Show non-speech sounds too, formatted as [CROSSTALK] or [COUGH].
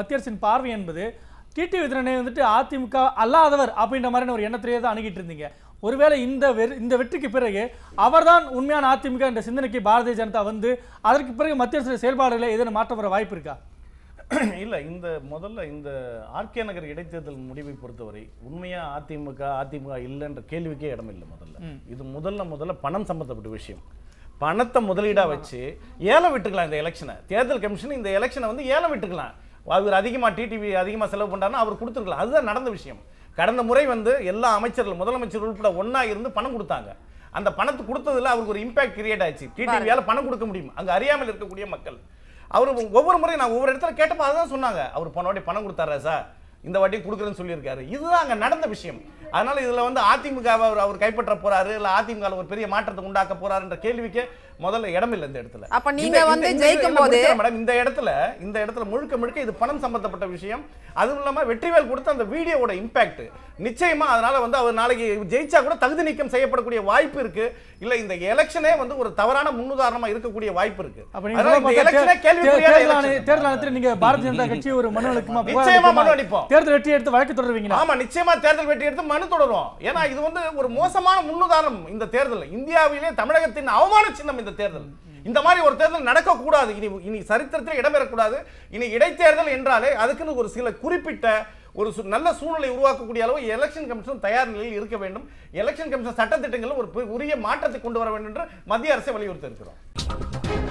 மத்திய அரசின் பார்வை என்பது டிடி விதிரனை வந்துட்டு அதிமுக அல்லாதவர் அப்படின்ற மாதிரி ஒரு எண்ணத்திலேயே தான் அணுகிட்டு இருந்தீங்க ஒருவேளை இந்த இந்த வெற்றிக்கு பிறகு அவர்தான் உண்மையான அதிமுக என்ற சிந்தனைக்கு பாரதிய ஜனதா வந்து அதற்கு பிறகு மத்திய அரசு செயல்பாடுகளை ஏதேனும் மாற்றம் வர வாய்ப்பு இருக்கா [CLEARS THROAT] இல்லை இந்த முதல்ல இந்த ஆர்கே நகர் இடைத்தேர்தல் முடிவை பொறுத்தவரை உண்மையாக அதிமுக அதிமுக இல்லைன்ற கேள்விக்கே இடம் இல்லை முதல்ல இது முதல்ல முதல்ல பணம் சம்மந்தப்பட்ட விஷயம் பணத்தை முதலீடாக வச்சு ஏலம் விட்டுக்கலாம் இந்த எலெக்ஷனை தேர்தல் கமிஷன் இந்த எலெக்ஷனை வந்து ஏலம் விட்டுக்கலாம் அவர் அதிகமாக டிடிவி அதிகமாக செலவு பண்ணார்னா அவர் கொடுத்துருக்கலாம் அதுதான் நடந்த விஷயம் கடந்த முறை வந்து எல்லா அமைச்சர்கள் முதலமைச்சர் உட்பட ஒன்றா இருந்து பணம் கொடுத்தாங்க அந்த பணத்தை கொடுத்ததில் அவருக்கு ஒரு இம்பாக்ட் கிரியேட் ஆயிடுச்சு டிடிவியால் பணம் கொடுக்க முடியும் அங்கே அறியாமல் இருக்கக்கூடிய மக்கள் அவர் ஒவ்வொரு முறையும் நான் ஒவ்வொரு இடத்துல கேட்டப்போ அதுதான் சொன்னாங்க அவர் போனவாட்டி பணம் கொடுத்தாரா சார் இந்த வாட்டி கொடுக்குறேன்னு சொல்லியிருக்காரு இதுதான் அங்கே நடந்த விஷயம் அதனால் இதில் வந்து அதிமுக அவர் அவர் கைப்பற்ற போறாரு இல்லை அதிமுக ஒரு பெரிய மாற்றத்தை உண்டாக்க போறாருன்ற கேள்விக்கு முதல்ல இடம் இல்லை இந்த இடத்துல அப்ப நீங்க வந்து ஜெயிக்கும் போது மேடம் இந்த இடத்துல இந்த இடத்துல முழுக்க முழுக்க இது பணம் சம்பந்தப்பட்ட விஷயம் அதுவும் இல்லாமல் வெற்றிவேல் கொடுத்த அந்த வீடியோவோட இம்பேக்ட் நிச்சயமா அதனால வந்து அவர் நாளைக்கு ஜெயிச்சா கூட தகுதி நீக்கம் செய்யப்படக்கூடிய வாய்ப்பு இருக்கு இல்ல இந்த எலெக்ஷனே வந்து ஒரு தவறான முன்னுதாரணமா இருக்கக்கூடிய வாய்ப்பு இருக்கு தேர்தல் நீங்கள் பாரதிய ஜனதா கட்சி ஒரு மனு நிச்சயமாக மனு அடிப்போம் தேர்தல் வெற்றி எடுத்து வழக்கு தொடருவீங்க ஆமா நிச்சயமா தேர்தல் வெற்றி எடுத்து மனு தொடரும் ஏன்னா இது வந்து ஒரு மோசமான முன்னுதாரணம் இந்த தேர்தல் இந்தியாவிலே தமிழகத்தின் அவமான சின்னம் இந்த தேர்தல் இந்த மாதிரி ஒரு தேர்தல் நடக்கக்கூடாது இனி இனி சரித்திரத்தில் இடம்பெறக்கூடாது இனி இடைத்தேர்தல் என்றாலே அதுக்குன்னு ஒரு சில குறிப்பிட்ட ஒரு நல்ல சூழ்நிலை உருவாக்கக்கூடிய அளவு எலெக்ஷன் கமிஷன் தயார் நிலையில் இருக்க வேண்டும் எலெக்ஷன் கமிஷன் சட்டத்திட்டங்களும் ஒரு உரிய மாற்றத்தை கொண்டு வர வேண்டும் என்று மத்திய அரசை வலியுறுத்தி இருக்கிறோம்